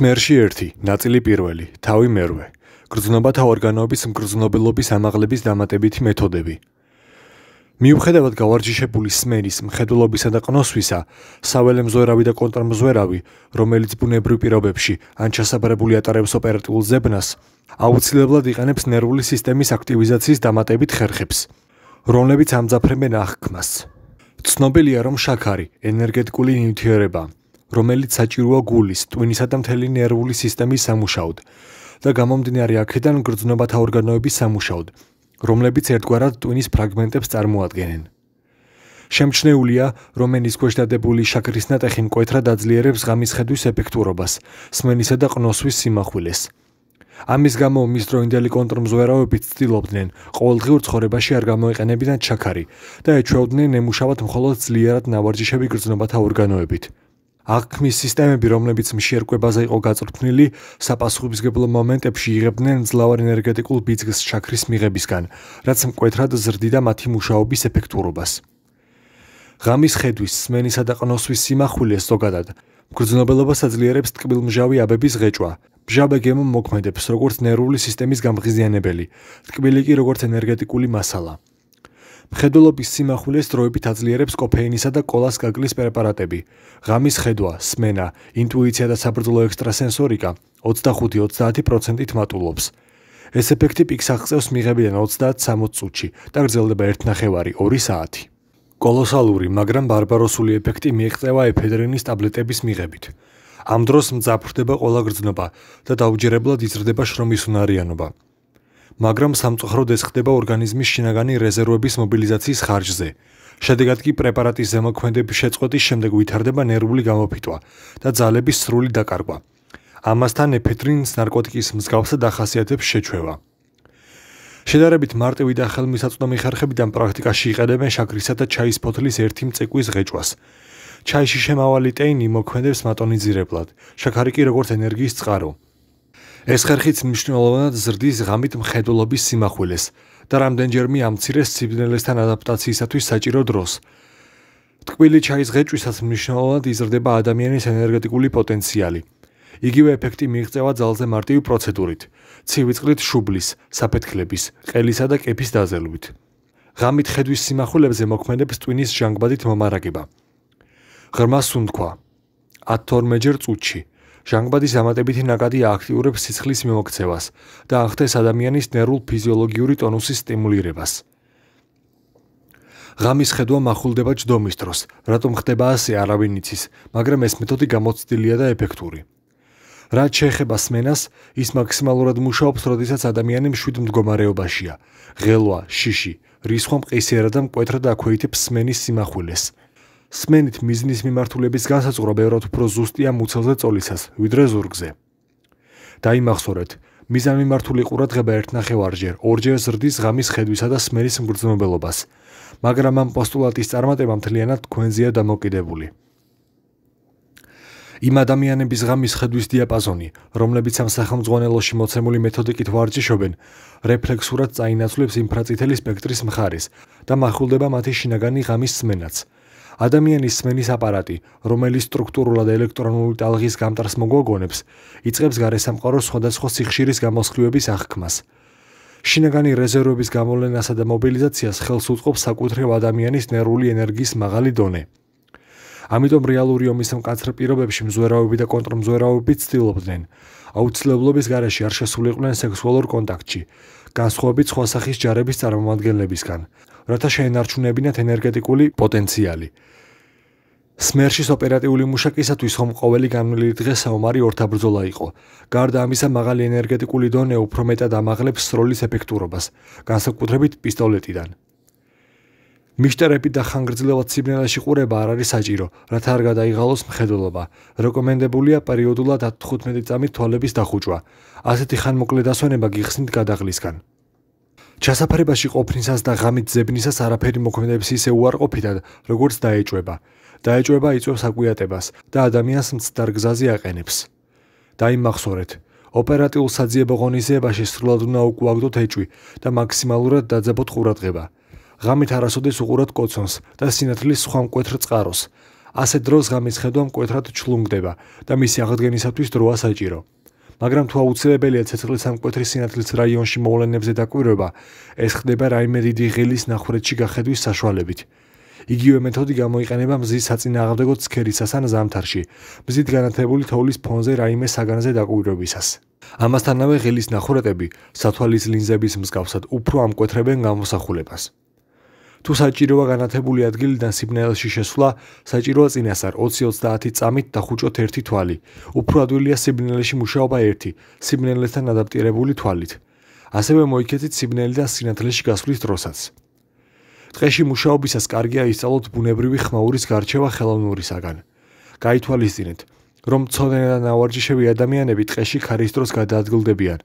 მერში 1, ნაწილი 1, თავი მერვე. გრძნობათა ორგანოების მგრძნობელობის ამაღლების დამატებითი მეთოდები. მიუხედავად გავარჯიშებული სმენის მხედველობისა და ყნოსვისა, საველე მზვერავი და კონტრმზვერავი, რომელიც ბუნებრივ პირობებში ან ჩასაბრებული ატარებს ოპერატიულ ზებნას, აუცილებლად იყენებს ნერვული სისტემის აქტივიზაციის დამატებით ხერხებს, რომლებიც ამძაფრებენ აღქმას. ცნობილია, რომ შაქარი ენერგეტიკული ნივთიერებაა, რომელიც საჭიროა გულის, ტვინისა და მთელი ნერვული სისტემის სამუშაოდ და გამომდინარე აქედან გრძნობათა ორგანოების სამუშაოდ, რომლებიც ერთგვარად ტვინის ფრაგმენტებს წარმოადგენენ. შემჩნეულია, რომ ენის ქვეშდადებული შაქრის ნატეხი მკვეთრად აძლიერებს ღამის ხედვის ეფექტურობას, სმენისა და ყნოსვის სიმახვილეს. ამის გამო მის დროინდელი კონტრმზვერავები ცდილობდნენ ყოველდღიურ ცხოვრებაში არ გამოეყენებინათ შაქარი და ეჩვეოდნენ ნემუშავად მხოლოდ ძლიერად ნავარჯიშები გრძნობათა ორგანოებით. აღქმის სისტემები, რომლებიც მშიერკვებაზე იყო გაწრფნილი, საპასუხისგებლო მომენტებში იღებდნენ ძლავარ ენერგეტიკულ ბიძგს ჩაქრის მიღებისგან, რაც მკვეთრად ზრდიდა მათი მუშაობის ეფექტურობას. ღამის ხედვის, სმენისა და ყნოსვის სიმახვილე ზოგადად მგრძნობელობას აძლიერებს ტკბილმჟავი აბების ღეჭვა. მჟავე გემო მოქმედებს როგორც ნერვული სისტემის გამღიზიანებელი, ტკბილი კი როგორც ენერგეტიკული მასალა. მხედველობის სიმახვილეს დროებით აძლიერებს კოფეინისა და კოლას გაგლის პრეპარატები. ღამის ხედვა, სმენა, ინტუიცია და საბრძოლო ექსტრასენსორიკა 25-30%-ით მატულობს. ეს ეფექტი პიკს აღწევს მიღებიდან 30-60 წუთში და გრძელდება 1 ნახევარი 2 საათი. კოლოსალური, მაგრამ ბარბაროსული ეფექტი მიიღწევა ეფედრინის ტაბლეტების მიღებით. ამ დროს მძაფრდება ყველა გრძნობა და დაუჯერებლად იზრდება შრომის უნარიანობა. მაგრამ სამწუხაროდ ეს ხდება ორგანიზმის შინაგანი რეზერვების მობილიზაციის ხარჯზე. შედეგად კი პრეპარატის ზემოქმედების შეწყვეტის შემდეგ ვითარდება ნერვული გამოფიტვა და ძალების სრული დაკარგვა. ამასთან ეფედრინს ნარკოტიკის მსგავსად დახასიათებს შეჩვევა. შედარებით მარტივი და ხელმისაწვდომი ხერხებიდან პრაქტიკაში იყენებენ შაქრისა და ჩაის ფოთლის ერთი მწეკვის ღეჭვას. ჩაიში შემავალი ტეინი მოქმედებს მატონიზირებლად, შაქარი კი როგორც ენერგიის წყარო. ეს ხერხიც მნიშვნელოვნად ზრდის ღამით მხედველობის სიმახვილეს და რამდენჯერმე ამცირეს სიგნალესთან ადაპტაციისათვის საჭირო დროს. თკბილი ჩაის ღეჭვისას მნიშვნელოვნად იზრდება ადამიანის ენერგეტიკული პოტენციალი. იგივე ეფექტი მიიღწევა ძალზე მარტივი პროცედურით: ცივი წყლით შუბლის, საფეთქლების, ყელისა და კეფის დაზელვით. ღამით ხედვის სიმახვილებზე მოქმედებს ტვინის ჟანგბადით მომარაგება. ღრმა სუნთქვა 10-12 წუთში ჟანგბადის დამატებითი ნაკადი ააქტიურებს სისხლის მიმოქცევას და ახდენს ადამიანის ნერვულ ფიზიოლოგიური ტონუსის სტიმულირებას. გამის ხედვა מחულდება ჯდომის დროს, რატომ ხდება ასე არავინ იცის, მაგრამ ეს მეთოდი გამოცდილია და ეფექტური. რა შეეხება სმენას, ის მაქსიმალურად მუშაობს, როდესაც ადამიანი მშვიდ მდგომარეობაშია. ღელვა, შიში, რისხვა მყისერა და მკვეთრად აქვეითებს სმენის სიმახვილეს. სმენით მიზნის მიმართულების განსაზღვრა ბევრად უფრო ზუსტია მუცელზე წოლისას, ვიდრე ზურგზე. დაიმახსოვრეთ, მიზანი მიმართული ყურადღება ერთნახევარჯერ, ორჯერ ზრდის ღამის ხედვისა და სმენის მგრძნობელობას, მაგრამ ამ პოსტულატის წარმატება მთლიანად თქვენზეა დამოკიდებული. იმ ადამიანების ღამის ხედვის დიაპაზონი, რომლებიც ამ სახელმძღვანელოში მოცემული მეთოდიკით ვარჯიშობენ, რეფლექსურად წაინაცვლებს ინფრაწითელი სპექტრის მხარეს და მახვილდება მათი შინაგანი ღამის სმენაც. ადამიანის სმენის აპარატი, რომელიც სტრუქტურულად ელექტრონული ტალღის გამტარს მოგვაგონებს, იწებს გარესამყაროს სხვადასხვა სიხშირის გამოსხივების აღქმას. შინაგანი რეზერვების გამოვლენასა და მობილიზაციას ხელს უწყობს საკუთრივ ადამიანის ნერვული ენერგიის მაღალი დონე. ამიტომ რეალური ომის მკაცრ პირობებში მზვერავები და კონტრმზვერავები ცდილობდნენ აუცილებლობის გარეშე არ შესულიყვნენ სექსუალურ კონტაქტში, განსხვავებით სხვა სახის ჯარების წარმომადგენლებისგან, რათა შეენარჩუნებინათ ენერგეტიკული პოტენციალი. სმერშის ოპერატიული მუშაკისათვის ხომ ყოველი განმელი დღე საომარი ორთაბრძოლა იყო. გარდა ამისა, მაღალი ენერგეტიკული დონე უფრო მეტად ამაღლებს სროლის ეფექტურობას, განსაკუთრებით პისტოლეტიდან. მიშტერები და ხანგრძლივად სიბნელეში ყურება არ არის საჭირო, რათა არ გადაიღალოს მხედველობა. რეკომენდებულია პერიოდულად 15 წამით თვალების დახუჭვა. ასეთი ხანმოკლე დასვენება გიხსნით გადაღლისგან. ჩასაფარებაში ყოფნისას და ღამით ზებნისას არაფერი მოქმედებს ისე უარყოფითად, როგორც დაეჭება. დაეჭება იწვევს აკვიატებას და ადამიანს მცდარ გზაზე აყენებს. დაიმახსოვრეთ, ოპერატიულ საძიებო ღონისძიებაში სრულად უნდა უკუაგდოთ ეჭვი და მაქსიმალურად დაძაბოთ ყურადღება. ღამით არასოდეს უყურათ კოცონს და სინათლის სხვა მკვეთრ წყაროს. ასე დროს ღამის ხედვა მკვეთრად ჩლუნგდება და მისი აღდგენისათვის დროა საჭირო. მაგრამ თუ აუცილებელია ცეცხლის სამკვეთრი სინათლის რაიონში მოვლენებზე დაკვირვება, ეს ხდება რაიმე დიდი ღილის ნახვრეტში გახედვის საშუალებით. იგივე მეთოდი გამოიყენება მზის საწინააღმდეგო ცქერისას ან ზამთარში, მზით განათებული თოვლის ფონზე რაიმე საგანზე დაკვირვებისას. ამასთანავე ღილის ნახვრეტები სათვალის ლინზების მსგავსად უფრო ამკვეთრებენ გამოსახულებას. თუ საჭიროა განათებული ადგილიდან სიგნალში შესვლა, საჭიროა წინასარ 20-30 წამით დახუჭოთ ერთი თვალი. უფრო ადვილია სიგნალში მუშაობა ერთი, სიგნალესთან ადაპტირებული თვალით. ასევე მოიქეცით სიგნალიდან სინათლეში გასვლის დროსაც. დღეში მუშაობისას კარგია ისწავლოთ ბუნებრივი ხმაურის გარჩევა ხელოვნურისაგან. გაითვალისწინეთ, რომ ცოდენიდან ავარჯიშები ადამიანები დღეში ქარის დროს გადაადგილდებიან.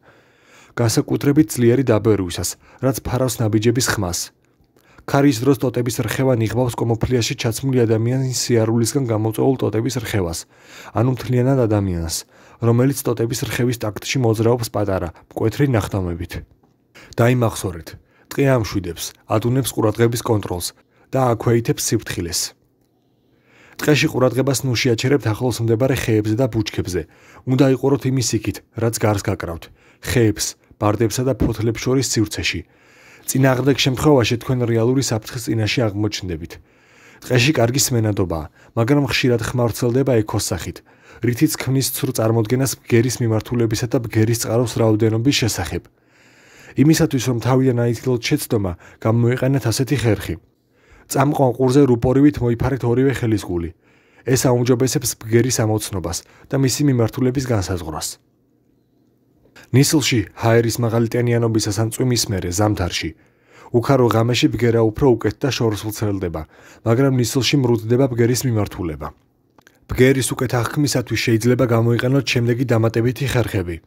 გასაკუთრებით ძლიერი დაბერვისას, რაც ფარავს ნაბიჯების ხმას. ქარის დროს ტოტების რხევა ნიღბავს კომოფლიაში ჩაცმული ადამიანის სიარულისგან გამოწეულ ტოტების რხევას, ანუ მთლიანად ადამიანს, რომელიც ტოტების რხევის ტაქტში მოძრაობს პატარა, მკვეთრი ნახტომებით. დაიმახსოვრეთ, ტყე ამშვიდებს, ადუნებს ყურადღების კონტროლს და აქვეითებს სიფრთხილეს. ტყეში ყურადღებას ნუშიაჩერებთ ახლოს მდებარე ხეებზე და ბუჩქებზე. უნდა იყოროთ იმის იქით, რაც გარს გაკრავთ. ხეებს, ბარდებსა და ფოთლებს შორის სივრცეში. წინააღმდეგ შემთხვევაში თქვენ რეალური საფრთხის წინაშე აღმოჩნდებით. წეში კარგი სმენადობაა, მაგრამ ხშირად ხმარცელდება ეკოსახით, რითიც ქმნის ცრუ წარმოდგენას ბგერის მიმართულებისა და ბგერის წყაროს რაოდენობის შესახებ. იმისათვის რომ თავიდან აითილოთ შეცდომა, გამოიყენეთ ასეთი ხერხი. წამყვან ყურზე რუპორივით მოიფარეთ ორივე ხელისგული. ეს აუმჯობესებს ბგერის ამოცნობას და მისი მიმართულების განსაზღვრას. ნისლში ჰაერის მაღალიტენიანობისას ან წვიმის მერე ზამთარში უქარო ღამეში ბგერა უფრო უკეთ და შორს ვრცელდება, მაგრამ ნისლში მრუდდება ბგერის მიმართულება. ბგერის უკეთ აღქმისათვის შეიძლება გამოიყენოთ შემდეგი დამატებითი ხერხები.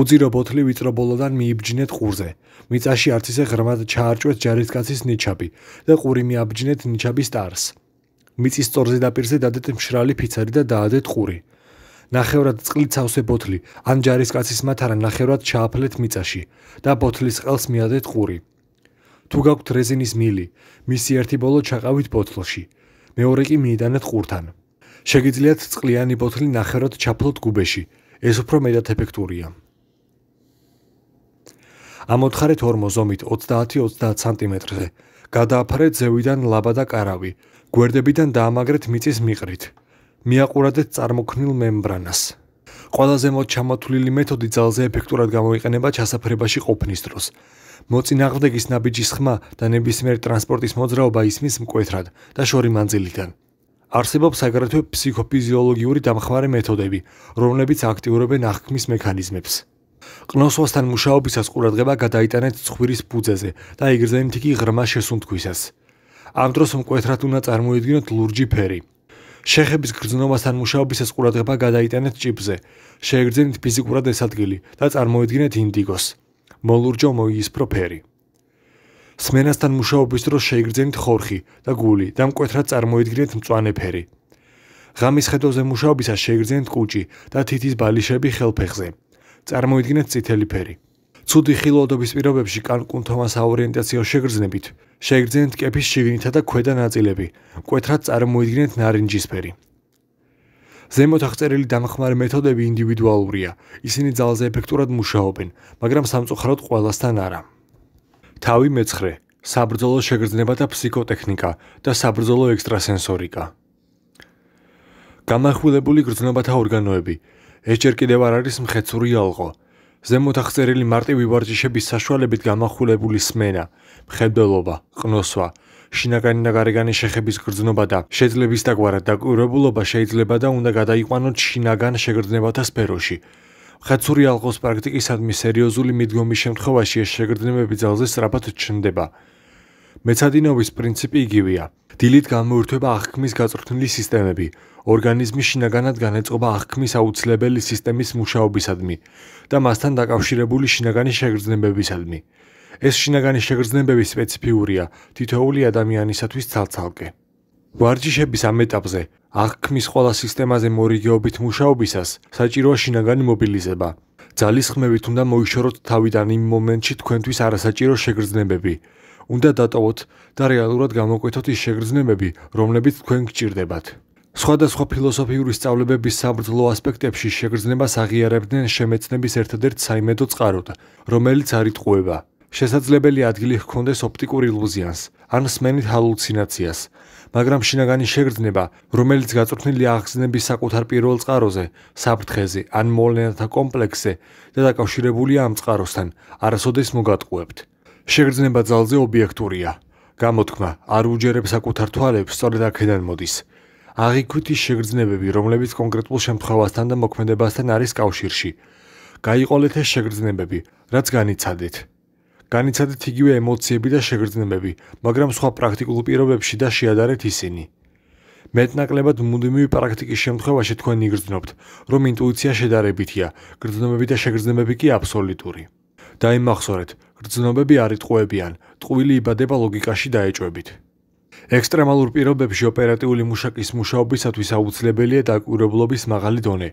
უძირო ბოთლი ვიწრო ბოლოდან მიიბჯინეთ ყურზე. მიწაში არც ისე ღრმად ჩაარჭვეთ ჯარისკაცის ნიჩაბი და ყური მიაბჯინეთ ნიჩაბის ტარს. მიწის წორზე დაპირზე დადეთ მშრალი ფიცარი და დაადეთ ყური. ნახევრად წყლიცავსე ბოთლი ან ჯარისკაცის მათარა ნახევრად ჩააფლეთ მიწაში და ბოთლის ყელს მიადეთ ყური. თუ გაქვთ რეზინის მილი, მისი ერთი ბოლო ჩაყავით ბოთლში. მეორე კი მიიტანეთ ყურთან. შეგიძლიათ წყლიანი ბოთლი ნახევრად ჩაფლოთ გუბეში. ეს უფრო მეტად ეფექტურია. ამოთხარეთ ორმოზომით 30-30 სანტიმეტრზე. გადააფარეთ ზევიდან ლაბა და კარავი. გვერდებიდან დაამაგრეთ მიწის მიყრით. მიაყურადეთ წარმოქმნილ membranas. ყველაზე მოთ ჩამოთვლილი მეთოდი ძალზე ეფექტურად გამოიყენება ჩასაფრებაში ყოფნის დროს. მოწინააღმდეგის ნაბიჯის ხმა და ნებისმიერ ტრანსპორტის მოძრაობა ისმის მკვეთრად და შორი მანძილიდან. არსებობს აგრეთვე ფსიქოფიზიოლოგიური დამხმარე მეთოდები, რომლებიც აქტიურებენ აღქმის მექანიზმებს. ყნოსვასთან მუშაობისას ყურადღება გადაიტანეთ ცხვირის ფუძეზე და იგრძნეთ იგი ღრმა შესუნთქვისას. ამ დროს მკვეთრად უნდა წარმოიდგინოთ ლურჯი ფერი, შეხების გრძნობასთან მუშაობისას ყურადღება გადაიტანეთ ჭიპზე. შეეგრძნეთ ფიზიკურად ეს ადგილი და წარმოედგინეთ ინდიგოს. მოლურჯო მოიისფრო ფერი. სმენასთან მუშაობის დროს შეეგრძნეთ ხორხი და გული და მკვეთრად წარმოედგინეთ მწვანე ფერი. ღამის ხედოზე მუშაობისას შეეგრძნეთ კუჭი და თითის ბალიშები ხელფეხზე. წარმოედგინეთ წითელი ფერი. ცუდი ხილვადობის პირობებში კანკუნ თომას აორიენტაციო შეგრძნებით შეგრძენთ კეფის შიგნითა და ქვედა ნაწილები კეთრად წარმოიდგინეთ ნარინჯისფერი ზემოთ აღწერილი დამხმარე მეთოდები ინდივიდუალურია ისინი ძალზე ეფექტურად მუშაობენ მაგრამ სამწუხაროდ ყველასთან არა თავი მეცხრე საბრძოლო შეგრძნება და ფსიქოტექნიკა და საბრძოლო ექსტრასენსორიკა გამახვილებული გრძნობათა ორგანოები ეს ჯერ კიდევ არ არის მხეცური ალყო ზემოთ აღწერილი მარტივი ვარჯიშების საშუალებით გამახვილებული სმენა, მხედველობა, ყნოსვა, შინაგანი და გარეგანი შეხების გრძნობა და შეძლების დაგვარად დაკვირვებულობა შეიძლება და უნდა გადაიყვანოთ შინაგან შეგრძნებათა სფეროში. ხაცური ალყოს პრაქტიკისადმი სერიოზული მიდგომის შემთხვევაში ეს შეგრძნებები ძალზე სწრაფად ჩნდება. მეცადინეობის პრინციპი იგივეა. დილით გამოირთვება აღქმის გაწვრთნილი სისტემები, ორგანიზმის შინაგანად განეწყობა აღქმის აუცილებელი სისტემის მუშაობისადმი და მასთან დაკავშირებული შინაგანი შეგრძნებებისადმი. ეს შინაგანი შეგრძნებები სპეციფიურია თითოეული ადამიანისათვის ცალ-ცალკე. ვარჯიშების ამ ეტაპზე აღქმის ყველა სისტემაზე მორიგეობით მუშაობისას საჭიროა შინაგანი მობილიზება. ძალისხმევით უნდა მოიშოროთ თავიდან იმ მომენტში თქვენთვის არასაჭირო შეგრძნებები, უნდა დატოვოთ და რეალურად გამოკვეთოთ ის შეგრძნებები, რომლებიც თქვენ გჭირდებათ. სხვადასხვა ფილოსოფიური სწავლებების საბრძლო ასპექტებში შეგრძნებას აღიარებდნენ შემეცნების ერთ-ერთ საიმედო წყაროდ, რომელიც არ იტყუება. შესაძლებელი ადგილი ჰქონდეს ოპტიკურ ილუზიანს ან სმენით ჰალუცინაციას, მაგრამ შინაგანი შეგრძნება, რომელიც გაწვრთნილია აღგზნების საკუთარ პირველ წყაროზე, საფრთხეზე ან მოვლენათა კომპლექსზე და დაკავშირებულია ამ წყაროსთან, არასოდეს მოგატყუებთ. შეგრძნება ძალზე ობიექტურია. გამოთქმა არ უჯერებს საკუთარ თვალებს, სწორედ აქედან მოდის. აღიქვითი შეგრძნებები, რომლებიც კონკრეტულ შემთხვევასთან და მოქმედებასთან არის კავშირში. გაიყოლეთ ეს შეგრძნებები, რაც განიცადეთ. განიცადეთ იგივე ემოციები და შეგრძნებები, მაგრამ სხვა პრაქტიკულ პირობებში და შეადარეთ ისინი. მეტნაკლებად მუდმივი პრაქტიკის შემთხვევაში თქვენ იგრძნობთ, რომ ინტუიცია შედარებითია, გრძნობები და შეგრძნებები კი აბსოლუტური. დაიმახსოვრეთ, გრძნობები არ იტყუებიან, ტყუილი იბადება ლოგიკაში დაეჭვებით. ექსტრემალურ პირობებში ოპერატიული მუშაკის მუშაობისათვის აუცილებელია დაკვირვებლობის მაღალი დონე.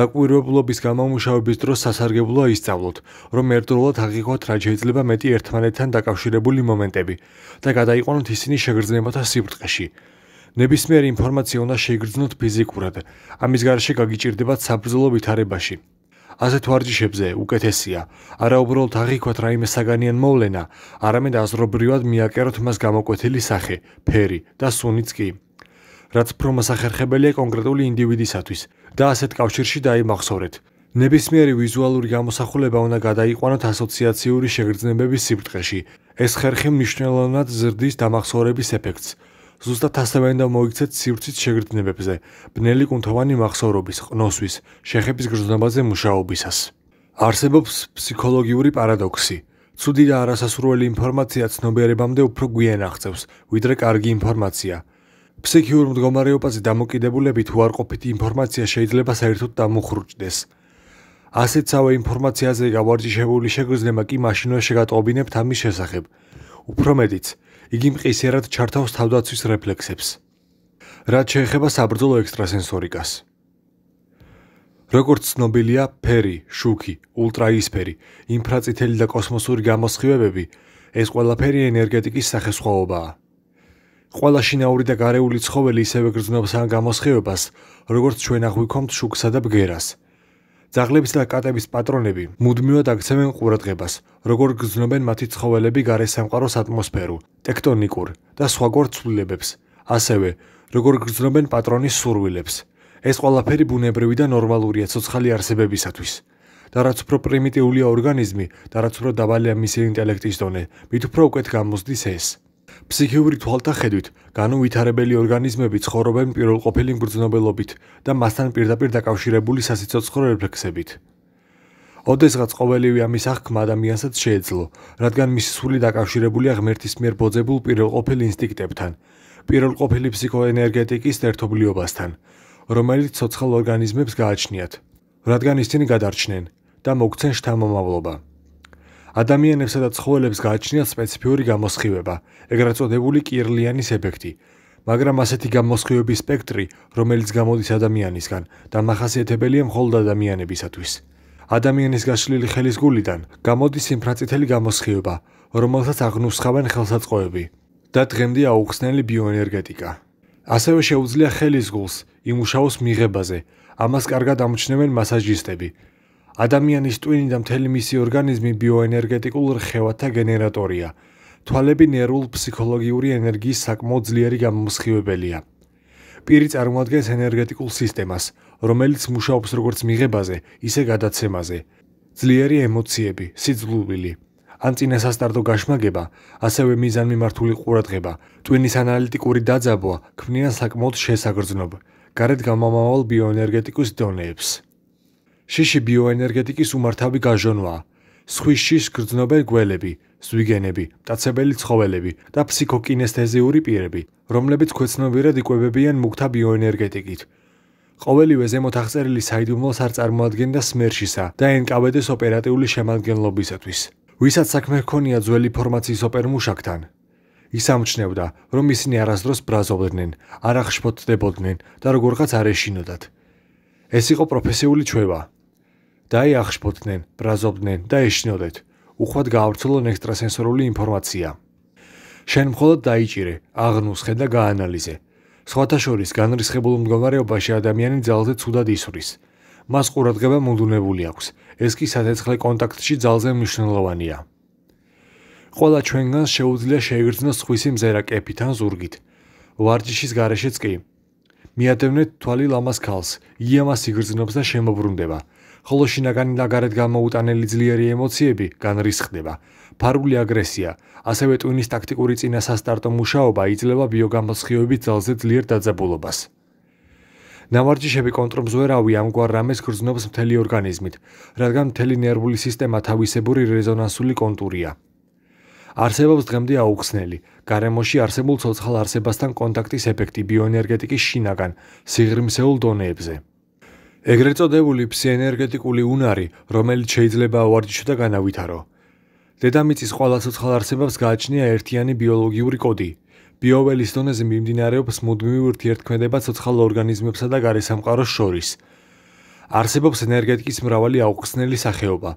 დაკვირვებლობის გამომუშავების დროს სასარგებლოა ისწავლოთ, რომ ერთდროულად აღიქვათ რა შეიძლება მეტი ერთმანეთთან დაკავშირებული მომენტები და გადაიყვანოთ ისინი შეგრძნებათა სიბრტყეში. ნებისმიერი ინფორმაცია უნდა შეგრძნოთ ფიზიკურად. ამის გარშე გაგიჭirdებათ საბრძოლო ვითარებაში. ასეთ ვარჯიშებზე უკეთესია არაუბრალოდ აღიქვათ რაიმე საგანიან მოვლენა, არამედ აზრობრივად მიაკეროთ მას გამოკვეთილი სახე, ფერი და სუნიც კი. რაც პრომოსახერხებელია კონკრეტული ინდივიდისათვის და ასეთ კავშირში დაიმახსოვრეთ. ნებისმიერი ვიზუალური გამოსახულება უნდა გადაიყვანოთ ასოციაციური შეგრძნებების სიბრტყეში. ეს ხერხი მნიშვნელოვნად ზრდის დამახსოვრების ეფექტს. ზუსტად ასევე უნდა მოიქცეთ სივრცით შეგრძნებებზე, ბნელი კუნთოვანი მახსოვრობის, ყნოსვის, შეხების გრძნობაზე მუშაობისას. არსებობს ფსიქოლოგიური პარადოქსი. ცუდი და არასასურველი ინფორმაცია ცნობიერებამდე უფრო გვიან აღწევს, ვიდრე კარგი ინფორმაცია. ფსიქიურ მდგომარეობაზე დამოკიდებულებით უარყოფით ინფორმაცია შეიძლება საერთოდ დამოხრუჭდეს. ასეთავე ინფორმაციაზე გავარჯიშებული შეგრძნება კი მაშინვე შეგატყობინებთ ამის შესახებ. უფრო მეტიც, იგი მყისერად ჩართავს თავდაცვის რეფლექსებს. რაც შეეხება საბრძოლო ექსტრასენსორიკას. როგორც ცნობილია, ფერი, შუქი, ультраისფერი, ინფრაწითელი და კოსმოსური გამოსხივებები ეს ყველაფერი ენერგეტიკის სახესხვაობაა. ყველა შინაური და გარეული ცხოველი ისევე გრძნობს ამ გამოსხივებას, როგორც ჩვენ აღვიქომთ შუქსა და ბგერას. ძაღლების და კატების პატრონები მუდმივად აქცევენ ყურადღებას, როგორ გრძნობენ მათი ცხოველები გარესამყაროს ატმოსფერო, ტექტონიკურ და სხვაგვარ ცვლილებებს, ასევე როგორ გრძნობენ პატრონის სურვილებს. ეს ყველაფერი ბუნებრივი და ნორმალურია ცოცხალი არსებებისათვის. და რაც უფრო პრიმიტიულია ორგანიზმი და რაც უფრო დაბალია მისი ინტელექტის დონე, მით უფრო უკეთ გამოსდის ეს. ფსიქიური თვალთახედვით განუვითარებელი ორგანიზმები ცხოვრობენ პირველყოფილი მგრძნობელობით და მასთან პირდაპირ დაკავშირებული სასიცოცხლო რეფლექსებით. ოდესღაც ყოველივე ამის ახკმა ადამიანსაც შეეძლო, რადგან მისი სული დაკავშირებულია ღმერთის მიერ ბოძებულ პირველყოფილ ინსტინქტებთან, პირველყოფილი ფსიქოენერგეტიკის ერთობლიობასთან, რომელიც ცოცხალ ორგანიზმებს გააჩნიათ, რადგან ისინი გადარჩნენ და მოგცენ შთამომავლობა. ადამიანებსა და ცხოველებს გააჩნიათ სპეციფიური გამოსხივება, ეგრეთ წოდებული კირლიანის ეფექტი. მაგრამ ასეთი გამოსხივების სპექტრი, რომელიც გამოდის ადამიანისგან, დამახასიათებელია მხოლოდ ადამიანებისათვის. ადამიანის გაშლილი ხელისგულიდან გამოდის ინფრაწითელი გამოსხივება, რომელსაც აღნუსხავენ ხელსაწყოები და დღემდე აუხსნელი ბიოენერგეტიკა. ასევე შეუძლია ხელისგულს იმუშაოს მიღებაზე. ამას კარგად ამჩნევენ მასაჟისტები, ადამიანის ტვინი და მთელი მისი ორგანიზმი ბიოენერგეტიკულ რხევათა გენერატორია. თვალები ნერვულ ფსიქოლოგიური ენერგიის საკმაოდ ძლიერი გამომსხივებელია. პირი წარმოადგენს ენერგეტიკულ სისტემას, რომელიც მუშაობს როგორც მიღებაზე, ისე გადაცემაზე. ძლიერი ემოციები, სიძლულილი, ან წინასასტარდო გაშმაგება, ასევე მიზანმიმართული ყურადღება, ტვინის ანალიტიკური დაძაბვა ქმნიან საკმაოდ შესაგრძნობ გარეთ გამომავალ ბიოენერგეტიკის დონეებს. შიში ბიოენერგეტიკის უმართავი გაჟონვა სხვისში სკრძნობენ გველები ზვიგენები მტაცებელი ცხოველები და ფსიქოკინესთეზიური პირები რომლებიც ქვეცნობირად იკვებებიან მუქთა ბიოენერგეტიკით ყოველივე ზემოთ აღწერილი საიდუმლოს არ წარმოადგენდა სმერშისა და ენკავედეს ოპერატიული შემადგენლობისათვის ვისაც საქმე ჰქონია ძველი ფორმაციის ოპერმუშაკთან ის ამჩნევდა რომ ისინი არასდროს ბრაზობდნენ არ აღშფოთდებოდნენ და როგორღაც არ ეშინოდათ ეს იყო პროფესიული ჩვევა დაიახშფოთნენ, ბრაზობდნენ და ეშნოდეთ. უხვად გაავრცელონ ექსტრასენსორული ინფორმაცია. შენ მხოლოდ დაიჭირე, აღნუსხე და გაანალიზე. სხვათა შორის განრისხებულ მდგომარეობაში ადამიანი ძალზე ცუდად ისვრის. მას ყურადღება მუდუნებული აქვს. ეს კი სათეცხლე კონტაქტში ძალზე მნიშვნელოვანია. ყველა ჩვენგანს შეუძლია შეგრძნოს სხვისი მზერა კეფითან ზურგით. ვარჯიშის გარეშეც კი მიადევნეთ თვალი ლამას ქალს, იამას იგრძნობს და შემოbrunდება. ხოლო შინაგანი ლაგარეთ გამოუტანელი ძლიერი ემოციები განრისხდება. ფარული აგრესია, ასევე ტვინის ტაქტიკური წინასასტარტო მუშაობა იძლევა ბიოგამოსხივების ძალზე ძლიერ დაძაბულობას. ნავარჯიშები კონტრომზვერავი ამგვარ რამეს გრძნობს მთელი ორგანიზმით, რადგან მთელი ნერვული სისტემა თავისებური რეზონანსული კონტურია. არსებობს დღემდე აუხსნელი, გარემოში არსებულ ცოცხალ არსებასთან კონტაქტის ეფექტი ბიოენერგეტიკის შინაგან, სიღრმისეულ დონეებზე. ეგრეთ წოდებული ფსიენერგეტიკული უნარი, რომელიც შეიძლება ავარჯიშო და განავითარო. დედამიწის ყველა ცოცხალ არსებას გააჩნია ერთიანი ბიოლოგიური კოდი. ბიოველის დონეზე მიმდინარეობს მუდმივი ურთიერთქმედება ცოცხალ ორგანიზმებსა და გარესამყაროს შორის. არსებობს ენერგეტიკის მრავალი აუხსნელი სახეობა,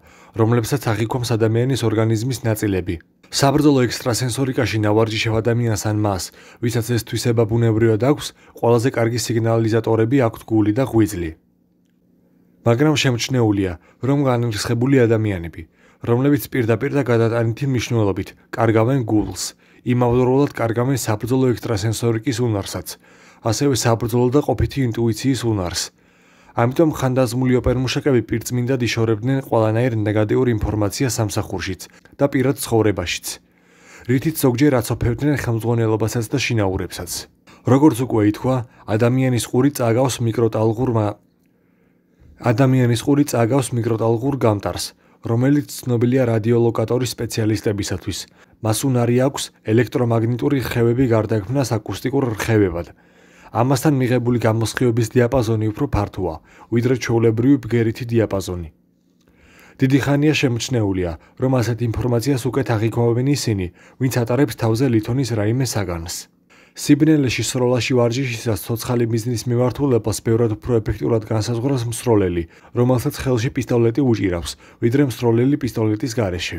რომლებსაც აღიქვამს ადამიანის ორგანიზმის ნაწილები. საბრძოლო ექსტრასენსორიკაში ნავარჯიშებ ადამიანს ან მას, ვისაც ეს თვისება ბუნებრივად აქვს, ყველაზე კარგი სიგნალიზატორები აქვს გული და ღვიძლი. მაგრამ შემჩნეულია, რომ განრისხებული ადამიანები, რომლებიც პირდაპირ და გადატანითი მნიშვნელობით კარგავენ გულს, იმავდროულად კარგავენ საბრძოლო ექსტრასენსორიკის უნარსაც, ასევე საბრძოლო და ყოფითი ინტუიციის უნარს. ამიტომ ხანდაზმული ოპერმუშაკები პირწმინდად იშორებდნენ ყველანაირ ნეგატიურ ინფორმაციას სამსახურშიც და პირად ცხოვრებაშიც. რითიც ზოგჯერ აცოფებდნენ ხელმძღვანელობასაც და შინაურებსაც. როგორც უკვე ითქვა, ადამიანის ყური წაგავს მიკროტალღურ ადამიანის ყური წაგავს მიკროტალღურ გამტარს, რომელიც ცნობილია რადიოლოკატორის სპეციალისტებისათვის. მას უნარი აქვს ელექტრომაგნიტური ხევები გარდაქმნას აკუსტიკურ ხევებად. ამასთან მიღებული გამოსხივების დიაპაზონი უფრო ფართოა, ვიდრე ჩვეულებრივი ბგერითი დიაპაზონი. დიდი ხანია შემოჩნეულია, რომ ასეთ ინფორმაციას უკეთ აღიქმავენ ისინი, ვინც ატარებს თავზე ლითონის რაიმე საგანს. სიბნელეში სროლაში ვარჯიშისას ცოცხალი ბიზნეს მიმართულებას ბევრად უფრო ეფექტურად განსაზღვრავს მსროლელი, რომელსაც ხელში პისტოლეტი უჭირავს, ვიდრე მსროლელი პისტოლეტის გარეშე.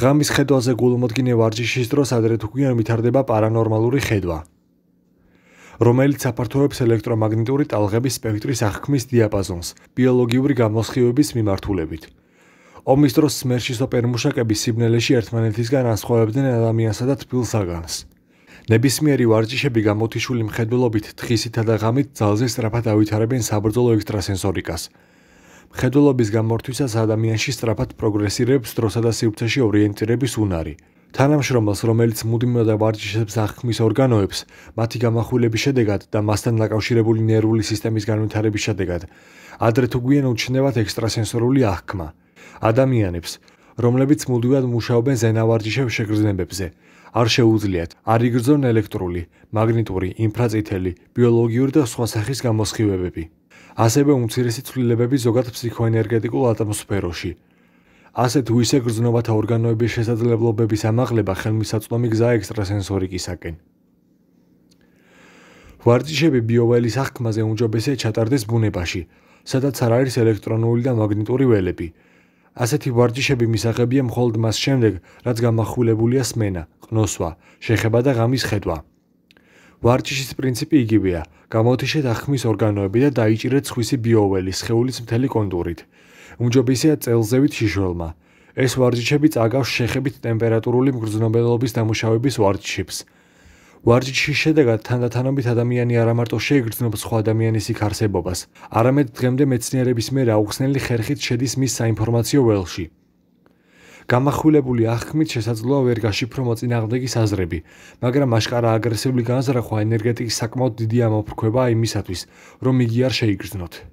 ღამის ხედვაზე გულმოდგინე ვარჯიშის დროს ადრეთ უკვე მითარდება პარანორმალური ხედვა, რომელიც აფართოვებს ელექტრომაგნიტური ტალღების სპექტრის აღქმის დიაპაზონს ბიოლოგიური გამოსხივების მიმართულებით. ომის დროს სმერჩის ოპერმუშაკები სიბნელეში ერთმანეთისგან ასხოვებდნენ ადამიანსა და თბილ საგანს. ნებისმიერი ვარჯიშები გამოთიშული მხედველობით თხისითა და ღამით ძალზე სწრაფად ავითარებენ საბრძოლო ექსტრასენსორიკას. მხედველობის გამორთვისას ადამიანში სწრაფად პროგრესირებს დროსა და სივრცეში ორიენტირების უნარი. თანამშრომელს, რომელიც მუდმივად ვარჯიშებს აღქმის ორგანოებს, მათი გამახვილების შედეგად და მასთან დაკავშირებული ნერვული სისტემის განვითარების შედეგად, ადრე თუ გვიან უჩნევათ ექსტრასენსორული აღქმა. ადამიანებს, რომლებიც მუდმივად მუშაობენ ზენავარჯიშებ შეგრძნებებზე. არ შეუძლიათ არ იგრძნონ ელექტრული, მაგნიტური, ინფრაწითელი, ბიოლოგიური და სხვა სახის გამოსხივებები. ასევე უმცირესი ცვლილებები ზოგად ფსიქოენერგეტიკულ ატმოსფეროში. ასეთ უისე გრძნობათა ორგანოების შესაძლებლობების ამაღლება ხელმისაწვდომი გზა ექსტრასენსორიკისაკენ. ვარჯიშები ბიოველის აღქმაზე უმჯობესია ჩატარდეს ბუნებაში, სადაც არ არის ელექტრონული და მაგნიტური ველები. ასეთი ვარჯიშები მისაღებია მხოლოდ მას შემდეგ, რაც გამახვილებულია სმენა, ყნოსვა, შეხება და ღამის ხედვა. ვარჯიშის პრინციპი იგივეა: გამოთიშეთ ახმის ორგანოები და დაიჭირეთ სხვისი ბიოველი სხეულის მთელი კონტურით. უმჯობესია წელზევით შიშველმა. ეს ვარჯიშები წაგავს შეხებით ტემპერატურული მგრძნობელობის დამუშავების ვარჯიშებს. ვარჯიშის შედეგად თანდათანობით ადამიანი არა მარტო შეიგრძნობს სხვა ადამიანის იქ არსებობას, არამედ დღემდე მეცნიერების მიერ აუხსნელი ხერხით შედის მის საინფორმაციო ველში. გამახვილებული აღქმით შესაძლოა ვერ გაშიფრო მოწინააღმდეგის აზრები, მაგრამ აშკარა აგრესიული განზრახვა ენერგეტიკის საკმაოდ დიდი ამოფრქვებაა იმისათვის, რომ იგი არ შეიგრძნოთ.